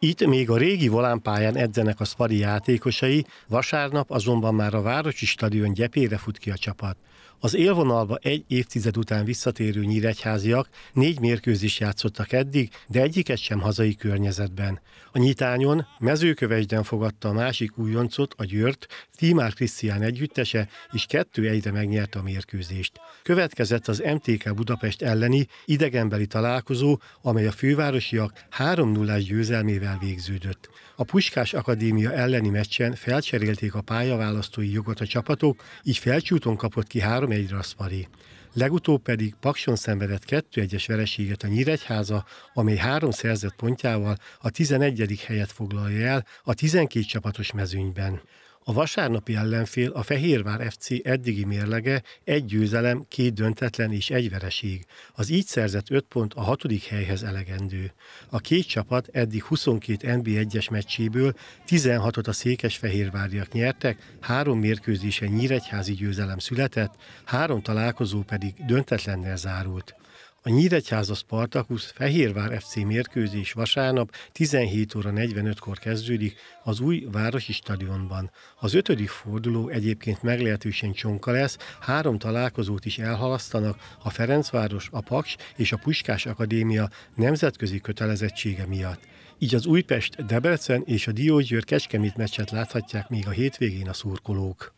Itt még a régi volánpályán edzenek a Spari játékosai, vasárnap azonban már a Városi Stadion gyepére fut ki a csapat. Az élvonalba egy évtized után visszatérő nyíregyháziak négy mérkőzés játszottak eddig, de egyiket sem hazai környezetben. A nyitányon mezőkövesden fogadta a másik újoncot, a Győrt, Tímár Krisztián együttese, és kettő egyre megnyerte a mérkőzést. Következett az MTK Budapest elleni idegenbeli találkozó, amely a fővárosiak 3 0 győzelmével győzelemmel végződött. A Puskás Akadémia elleni meccsen felcserélték a pályaválasztói jogot a csapatok, így felcsúton kapott ki 3-1-re a Spari. Legutóbb pedig Pakson szenvedett 2-1-es vereséget a Nyíregyháza, amely három szerzett pontjával a 11. helyet foglalja el a 12 csapatos mezőnyben. A vasárnapi ellenfél a Fehérvár FC eddigi mérlege egy győzelem, két döntetlen és egy vereség. Az így szerzett öt pont a hatodik helyhez elegendő. A két csapat eddig 22 NB1-es meccséből 16-ot a székesfehérváriak nyertek, három mérkőzésen nyíregyházi győzelem született, három találkozó pedig döntetlennel zárult. A Nyíregyháza Spartakusz Fehérvár FC mérkőzés vasárnap 17 óra 45-kor kezdődik az új Városi Stadionban. Az ötödik forduló egyébként meglehetősen csonka lesz, három találkozót is elhalasztanak a Ferencváros, a Paks és a Puskás Akadémia nemzetközi kötelezettsége miatt. Így az Újpest, Debrecen és a Diógyőr Kecskemét meccset láthatják még a hétvégén a szurkolók.